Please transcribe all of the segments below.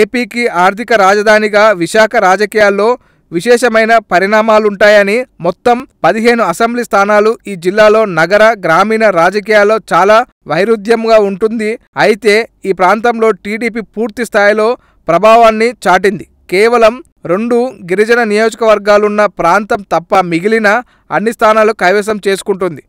ఏపీకి ఆర్థిక రాజధానిగా విశాఖ రాజకీయాల్లో విశేషమైన పరిణామాలుంటాయని మొత్తం పదిహేను అసెంబ్లీ స్థానాలు ఈ జిల్లాలో నగర గ్రామీణ రాజకీయాల్లో చాలా వైరుధ్యంగా ఉంటుంది అయితే ఈ ప్రాంతంలో టీడీపీ పూర్తి స్థాయిలో ప్రభావాన్ని చాటింది కేవలం రెండు గిరిజన నియోజకవర్గాలున్న ప్రాంతం తప్ప మిగిలిన అన్ని స్థానాలు కైవసం చేసుకుంటుంది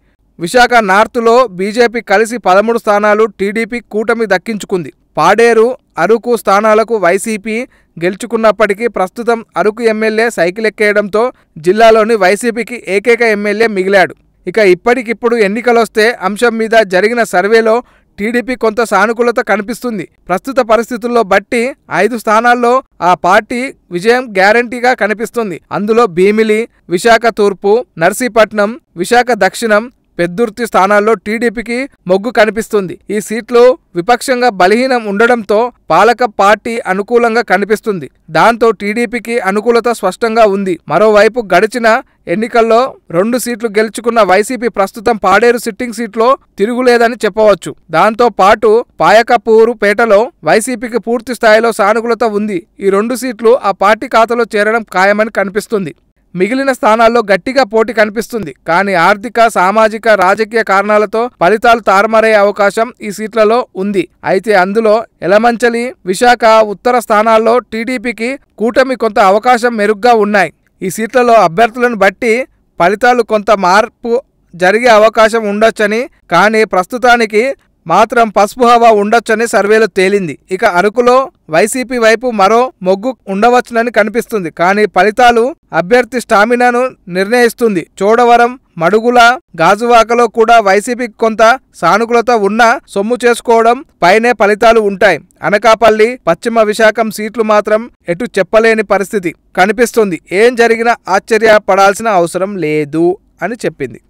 విశాఖ నార్త్లో బీజేపీ కలిసి పదమూడు స్థానాలు టీడీపీ కూటమి దక్కించుకుంది పాడేరు అరకు స్థానాలకు వైసీపీ గెలుచుకున్నప్పటికీ ప్రస్తుతం అరకు ఎమ్మెల్యే సైకిల్ ఎక్కేయడంతో జిల్లాలోని వైసీపీకి ఏకైక ఎమ్మెల్యే మిగిలాడు ఇక ఇప్పటికిప్పుడు ఎన్నికలొస్తే అంశం మీద జరిగిన సర్వేలో టీడీపీ కొంత సానుకూలత కనిపిస్తుంది ప్రస్తుత పరిస్థితుల్లో బట్టి ఐదు స్థానాల్లో ఆ పార్టీ విజయం గ్యారంటీగా కనిపిస్తుంది అందులో భీమిలి విశాఖ తూర్పు నర్సీపట్నం విశాఖ దక్షిణం పెద్దుర్తి స్థానాల్లో టీడీపీకి మొగ్గు కనిపిస్తుంది ఈ సీట్లు విపక్షంగా బలహీనం ఉండడంతో పాలక పార్టీ అనుకూలంగా కనిపిస్తుంది దాంతో టీడీపీకి అనుకూలత స్పష్టంగా ఉంది మరోవైపు గడిచిన ఎన్నికల్లో రెండు సీట్లు గెలుచుకున్న వైసీపీ ప్రస్తుతం పాడేరు సిట్టింగ్ సీట్లో తిరుగులేదని చెప్పవచ్చు దాంతో పాటు పాయకపూరు పేటలో వైసీపీకి పూర్తి స్థాయిలో సానుకూలత ఉంది ఈ రెండు సీట్లు ఆ పార్టీ ఖాతాలో చేరడం ఖాయమని కనిపిస్తుంది మిగిలిన స్థానాల్లో గట్టిగా పోటీ కనిపిస్తుంది కానీ ఆర్థిక సామాజిక రాజకీయ కారణాలతో ఫలితాలు తారుమారయ్యే అవకాశం ఈ సీట్లలో ఉంది అయితే అందులో ఎలమంచలి విశాఖ ఉత్తర స్థానాల్లో టీడీపీకి కూటమి కొంత అవకాశం మెరుగ్గా ఉన్నాయి ఈ సీట్లలో అభ్యర్థులను బట్టి ఫలితాలు కొంత మార్పు జరిగే అవకాశం ఉండొచ్చని కానీ ప్రస్తుతానికి మాత్రం పసుపు హవా ఉండొచ్చని సర్వేలో తేలింది ఇక అరకులో వైసీపీ వైపు మరో మొగ్గు ఉండవచ్చునని కనిపిస్తుంది కానీ ఫలితాలు అభ్యర్థి స్టామినాను నిర్ణయిస్తుంది చోడవరం మడుగుల గాజువాకలో కూడా వైసీపీకి కొంత సానుకూలత ఉన్నా సొమ్ము చేసుకోవడం పైనే ఫలితాలు ఉంటాయి అనకాపల్లి పశ్చిమ విశాఖం సీట్లు మాత్రం ఎటు చెప్పలేని పరిస్థితి కనిపిస్తుంది ఏం జరిగినా ఆశ్చర్యపడాల్సిన అవసరం లేదు అని చెప్పింది